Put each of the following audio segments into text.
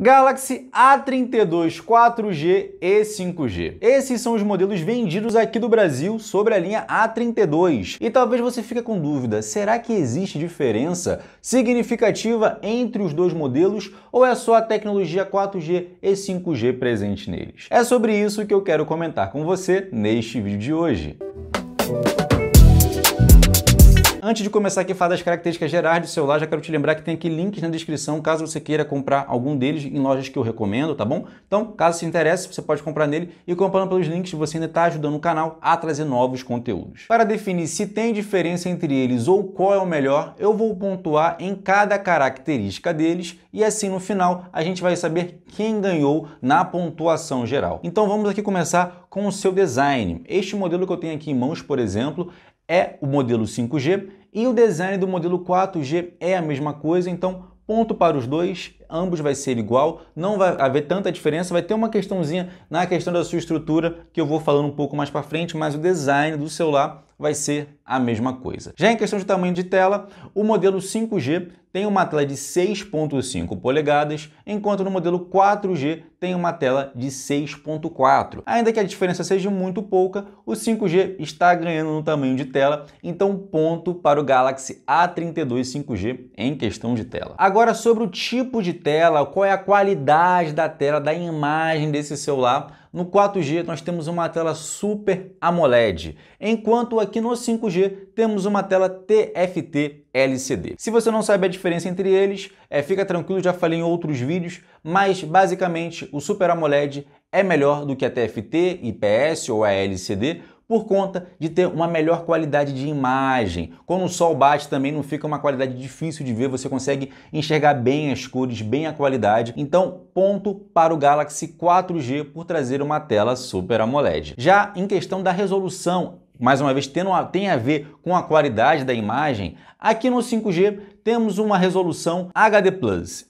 Galaxy A32 4G e 5G. Esses são os modelos vendidos aqui do Brasil sobre a linha A32. E talvez você fique com dúvida, será que existe diferença significativa entre os dois modelos ou é só a tecnologia 4G e 5G presente neles? É sobre isso que eu quero comentar com você neste vídeo de hoje. Música Antes de começar aqui a falar das características gerais do celular, já quero te lembrar que tem aqui links na descrição caso você queira comprar algum deles em lojas que eu recomendo, tá bom? Então, caso se interesse, você pode comprar nele e comprando pelos links você ainda está ajudando o canal a trazer novos conteúdos. Para definir se tem diferença entre eles ou qual é o melhor, eu vou pontuar em cada característica deles e assim no final a gente vai saber quem ganhou na pontuação geral. Então vamos aqui começar com o seu design. Este modelo que eu tenho aqui em mãos, por exemplo, é o modelo 5G e o design do modelo 4G é a mesma coisa, então ponto para os dois ambos vai ser igual, não vai haver tanta diferença, vai ter uma questãozinha na questão da sua estrutura que eu vou falando um pouco mais para frente, mas o design do celular vai ser a mesma coisa. Já em questão de tamanho de tela, o modelo 5G tem uma tela de 6.5 polegadas, enquanto no modelo 4G tem uma tela de 6.4. Ainda que a diferença seja muito pouca, o 5G está ganhando no tamanho de tela, então ponto para o Galaxy A32 5G em questão de tela. Agora sobre o tipo de tela, qual é a qualidade da tela, da imagem desse celular. No 4G nós temos uma tela Super AMOLED, enquanto aqui no 5G temos uma tela TFT LCD. Se você não sabe a diferença entre eles, é, fica tranquilo, já falei em outros vídeos, mas basicamente o Super AMOLED é melhor do que a TFT, IPS ou a LCD, por conta de ter uma melhor qualidade de imagem. Quando o sol bate também não fica uma qualidade difícil de ver, você consegue enxergar bem as cores, bem a qualidade. Então, ponto para o Galaxy 4G por trazer uma tela Super AMOLED. Já em questão da resolução, mais uma vez, tendo a, tem a ver com a qualidade da imagem, aqui no 5G temos uma resolução HD+,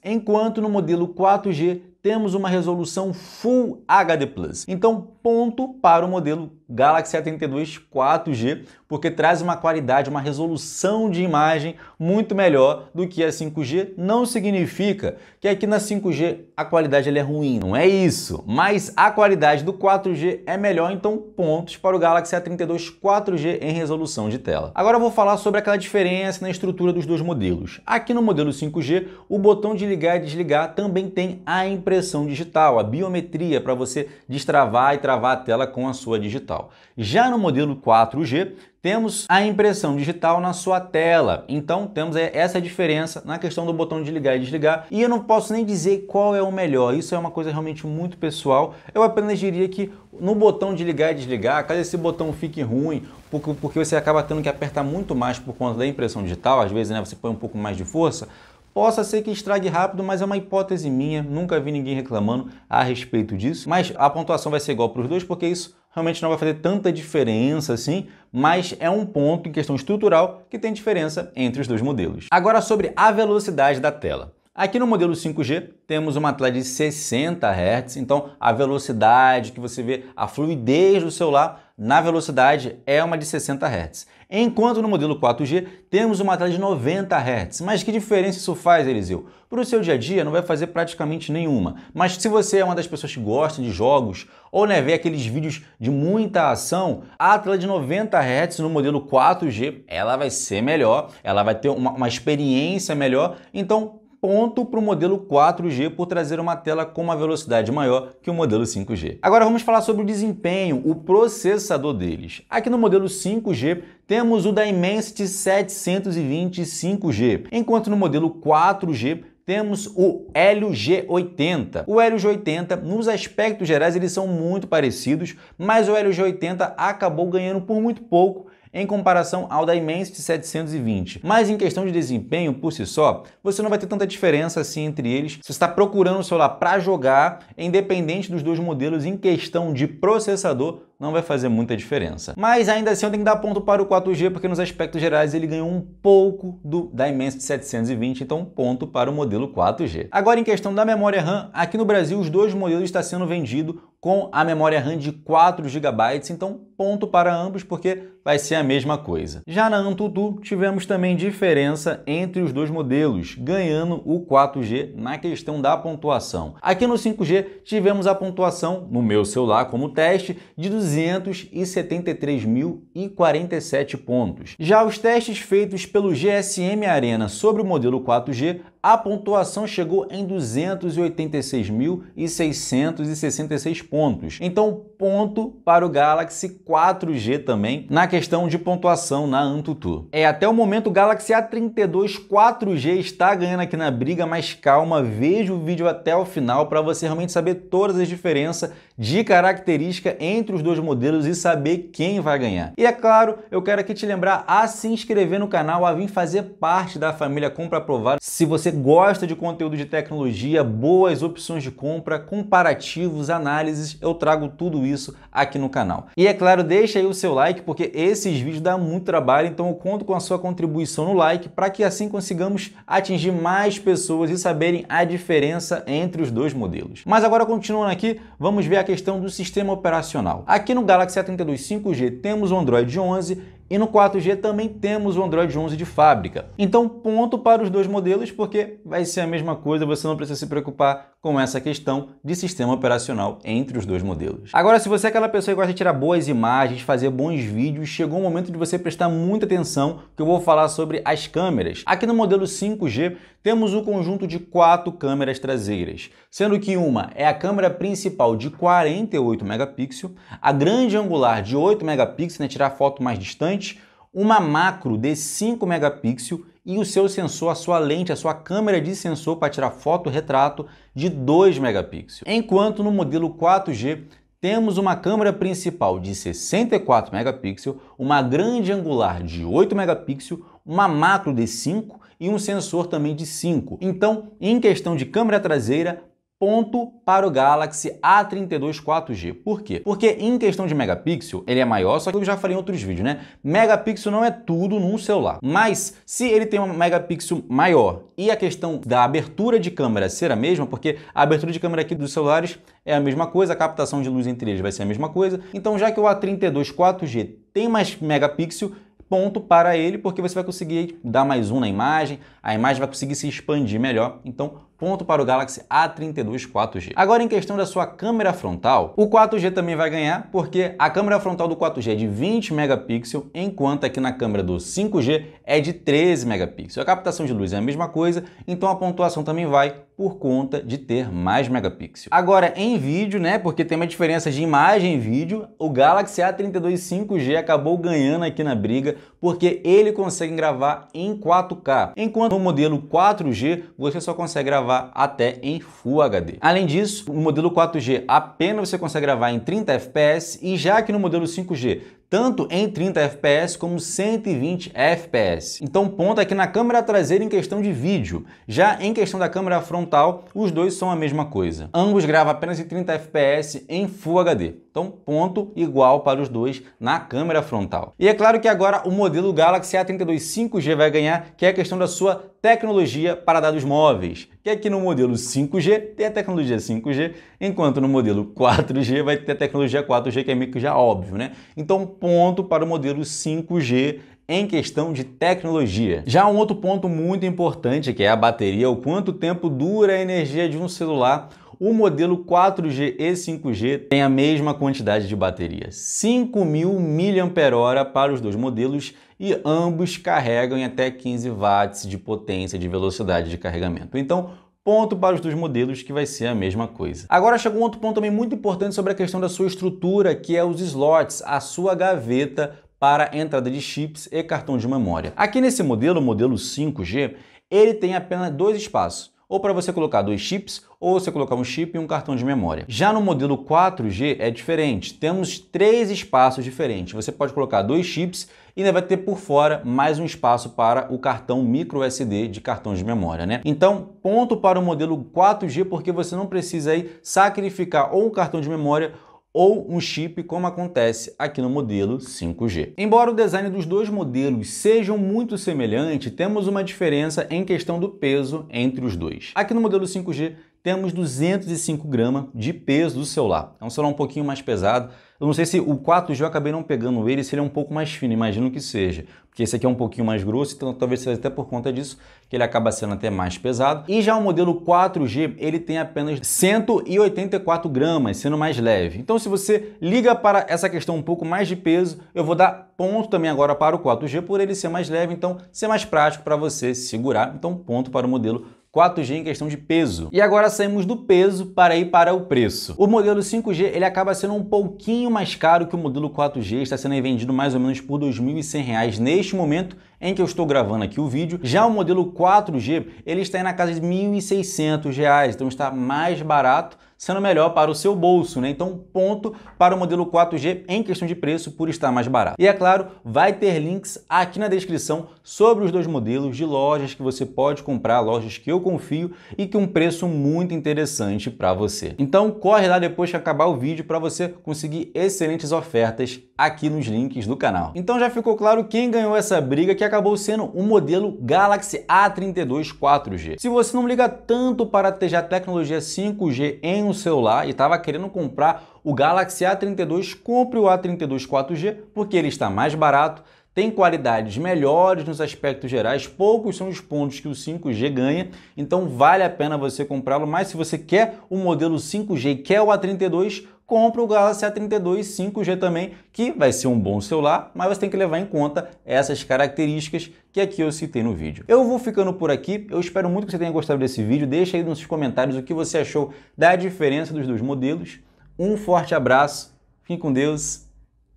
enquanto no modelo 4G temos uma resolução Full HD+. Então, ponto para o modelo Galaxy A32 4G, porque traz uma qualidade, uma resolução de imagem muito melhor do que a 5G. Não significa que aqui na 5G a qualidade é ruim, não é isso. Mas a qualidade do 4G é melhor, então pontos para o Galaxy A32 4G em resolução de tela. Agora eu vou falar sobre aquela diferença na estrutura dos dois modelos. Aqui no modelo 5G, o botão de ligar e desligar também tem a impressão impressão digital, a biometria, para você destravar e travar a tela com a sua digital. Já no modelo 4G, temos a impressão digital na sua tela. Então temos é, essa é diferença na questão do botão de ligar e desligar. E eu não posso nem dizer qual é o melhor. Isso é uma coisa realmente muito pessoal. Eu apenas diria que no botão de ligar e desligar, caso esse botão fique ruim, porque você acaba tendo que apertar muito mais por conta da impressão digital, às vezes né, você põe um pouco mais de força, Possa ser que estrague rápido, mas é uma hipótese minha, nunca vi ninguém reclamando a respeito disso. Mas a pontuação vai ser igual para os dois, porque isso realmente não vai fazer tanta diferença assim, mas é um ponto em questão estrutural que tem diferença entre os dois modelos. Agora sobre a velocidade da tela. Aqui no modelo 5G temos uma tela de 60 Hz, então a velocidade que você vê, a fluidez do celular na velocidade é uma de 60 Hz. Enquanto no modelo 4G temos uma tela de 90 Hz. Mas que diferença isso faz, Eliseu? Para o seu dia a dia não vai fazer praticamente nenhuma. Mas se você é uma das pessoas que gosta de jogos ou né, vê aqueles vídeos de muita ação, a tela de 90 Hz no modelo 4G ela vai ser melhor, ela vai ter uma, uma experiência melhor. Então ponto para o modelo 4G por trazer uma tela com uma velocidade maior que o modelo 5G. Agora vamos falar sobre o desempenho, o processador deles. Aqui no modelo 5G temos o da Dimensity 720 5G, enquanto no modelo 4G temos o Helio G80. O Helio G80, nos aspectos gerais, eles são muito parecidos, mas o Helio G80 acabou ganhando por muito pouco em comparação ao da Dimensity 720. Mas em questão de desempenho por si só, você não vai ter tanta diferença assim entre eles. Se você está procurando o celular para jogar, independente dos dois modelos, em questão de processador, não vai fazer muita diferença. Mas ainda assim eu tenho que dar ponto para o 4G, porque nos aspectos gerais ele ganhou um pouco do Dimensity 720, então ponto para o modelo 4G. Agora em questão da memória RAM, aqui no Brasil os dois modelos estão sendo vendidos com a memória RAM de 4 GB, então ponto para ambos porque vai ser a mesma coisa. Já na AnTuTu tivemos também diferença entre os dois modelos, ganhando o 4G na questão da pontuação. Aqui no 5G tivemos a pontuação, no meu celular como teste, de 200 273.047 pontos. Já os testes feitos pelo GSM Arena sobre o modelo 4G, a pontuação chegou em 286.666 pontos. Então, ponto para o Galaxy 4G também na questão de pontuação na AnTuTu. É, até o momento o Galaxy A32 4G está ganhando aqui na briga, mas calma, veja o vídeo até o final para você realmente saber todas as diferenças de característica entre os dois modelos e saber quem vai ganhar. E é claro, eu quero aqui te lembrar a se inscrever no canal, a vir fazer parte da família Compra Aprovada. Se você gosta de conteúdo de tecnologia, boas opções de compra, comparativos, análises, eu trago tudo isso isso aqui no canal. E é claro, deixa aí o seu like, porque esses vídeos dão muito trabalho, então eu conto com a sua contribuição no like para que assim consigamos atingir mais pessoas e saberem a diferença entre os dois modelos. Mas agora, continuando aqui, vamos ver a questão do sistema operacional. Aqui no Galaxy A32 5G temos o Android 11 e no 4G também temos o Android 11 de fábrica. Então, ponto para os dois modelos, porque vai ser a mesma coisa, você não precisa se preocupar com essa questão de sistema operacional entre os dois modelos. Agora, se você é aquela pessoa que gosta de tirar boas imagens, fazer bons vídeos, chegou o momento de você prestar muita atenção que eu vou falar sobre as câmeras. Aqui no modelo 5G, temos o um conjunto de quatro câmeras traseiras sendo que uma é a câmera principal de 48 megapixels, a grande angular de 8 megapixels, né, tirar foto mais distante, uma macro de 5 megapixels e o seu sensor, a sua lente, a sua câmera de sensor para tirar foto retrato de 2 megapixels. Enquanto no modelo 4G temos uma câmera principal de 64 megapixels, uma grande angular de 8 megapixels, uma macro de 5 e um sensor também de 5. Então, em questão de câmera traseira, ponto para o Galaxy A32 4G. Por quê? Porque em questão de megapixel, ele é maior, só que eu já falei em outros vídeos, né? Megapixel não é tudo num celular. Mas se ele tem um megapixel maior e a questão da abertura de câmera ser a mesma, porque a abertura de câmera aqui dos celulares é a mesma coisa, a captação de luz entre eles vai ser a mesma coisa. Então, já que o A32 4G tem mais megapixel, ponto para ele, porque você vai conseguir dar mais um na imagem, a imagem vai conseguir se expandir melhor. Então, ponto para o Galaxy A32 4G. Agora, em questão da sua câmera frontal, o 4G também vai ganhar, porque a câmera frontal do 4G é de 20 megapixels, enquanto aqui na câmera do 5G é de 13 megapixels. A captação de luz é a mesma coisa, então a pontuação também vai por conta de ter mais megapixels. Agora, em vídeo, né, porque tem uma diferença de imagem e vídeo, o Galaxy A32 5G acabou ganhando aqui na briga, porque ele consegue gravar em 4K, enquanto no modelo 4G você só consegue gravar gravar até em Full HD. Além disso, no modelo 4G apenas você consegue gravar em 30 FPS e já que no modelo 5G tanto em 30 fps como 120 fps. Então ponto é que na câmera traseira em questão de vídeo, já em questão da câmera frontal, os dois são a mesma coisa. Ambos gravam apenas em 30 fps em Full HD. Então ponto igual para os dois na câmera frontal. E é claro que agora o modelo Galaxy A32 5G vai ganhar, que é a questão da sua tecnologia para dados móveis, que aqui no modelo 5G tem a tecnologia 5G, enquanto no modelo 4G vai ter a tecnologia 4G, que é meio que já óbvio, né? Então ponto para o modelo 5G em questão de tecnologia. Já um outro ponto muito importante que é a bateria, o quanto tempo dura a energia de um celular. O modelo 4G e 5G tem a mesma quantidade de bateria, 5.000 mAh para os dois modelos e ambos carregam em até 15 watts de potência de velocidade de carregamento. Então, ponto para os dois modelos, que vai ser a mesma coisa. Agora chegou um outro ponto também muito importante sobre a questão da sua estrutura, que é os slots, a sua gaveta para entrada de chips e cartão de memória. Aqui nesse modelo, o modelo 5G, ele tem apenas dois espaços, ou para você colocar dois chips, ou você colocar um chip e um cartão de memória. Já no modelo 4G é diferente, temos três espaços diferentes. Você pode colocar dois chips e ainda vai ter por fora mais um espaço para o cartão micro SD de cartão de memória, né? Então, ponto para o modelo 4G porque você não precisa aí sacrificar ou um cartão de memória ou um chip, como acontece aqui no modelo 5G. Embora o design dos dois modelos sejam muito semelhantes, temos uma diferença em questão do peso entre os dois. Aqui no modelo 5G temos 205 gramas de peso do celular. É um celular um pouquinho mais pesado. Eu não sei se o 4G eu acabei não pegando ele, se ele é um pouco mais fino, imagino que seja. Porque esse aqui é um pouquinho mais grosso, então talvez seja até por conta disso que ele acaba sendo até mais pesado. E já o modelo 4G, ele tem apenas 184 gramas, sendo mais leve. Então se você liga para essa questão um pouco mais de peso, eu vou dar ponto também agora para o 4G, por ele ser mais leve, então ser mais prático para você segurar. Então ponto para o modelo 4G. 4G em questão de peso. E agora saímos do peso para ir para o preço. O modelo 5G ele acaba sendo um pouquinho mais caro que o modelo 4G, está sendo vendido mais ou menos por R$ 2.100 neste momento, em que eu estou gravando aqui o vídeo. Já o modelo 4G, ele está aí na casa de R$ 1.600, reais, então está mais barato, sendo melhor para o seu bolso, né? Então, ponto para o modelo 4G em questão de preço por estar mais barato. E é claro, vai ter links aqui na descrição sobre os dois modelos de lojas que você pode comprar, lojas que eu confio e que um preço muito interessante para você. Então, corre lá depois que acabar o vídeo para você conseguir excelentes ofertas aqui nos links do canal. Então, já ficou claro quem ganhou essa briga que acabou sendo o modelo Galaxy A32 4G. Se você não liga tanto para ter já tecnologia 5G em um celular e estava querendo comprar o Galaxy A32, compre o A32 4G porque ele está mais barato, tem qualidades melhores nos aspectos gerais, poucos são os pontos que o 5G ganha, então vale a pena você comprá-lo, mas se você quer o modelo 5G e quer o A32, compra o Galaxy A32 5G também, que vai ser um bom celular, mas você tem que levar em conta essas características que aqui eu citei no vídeo. Eu vou ficando por aqui, eu espero muito que você tenha gostado desse vídeo, deixa aí nos comentários o que você achou da diferença dos dois modelos. Um forte abraço, fique com Deus,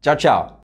tchau, tchau!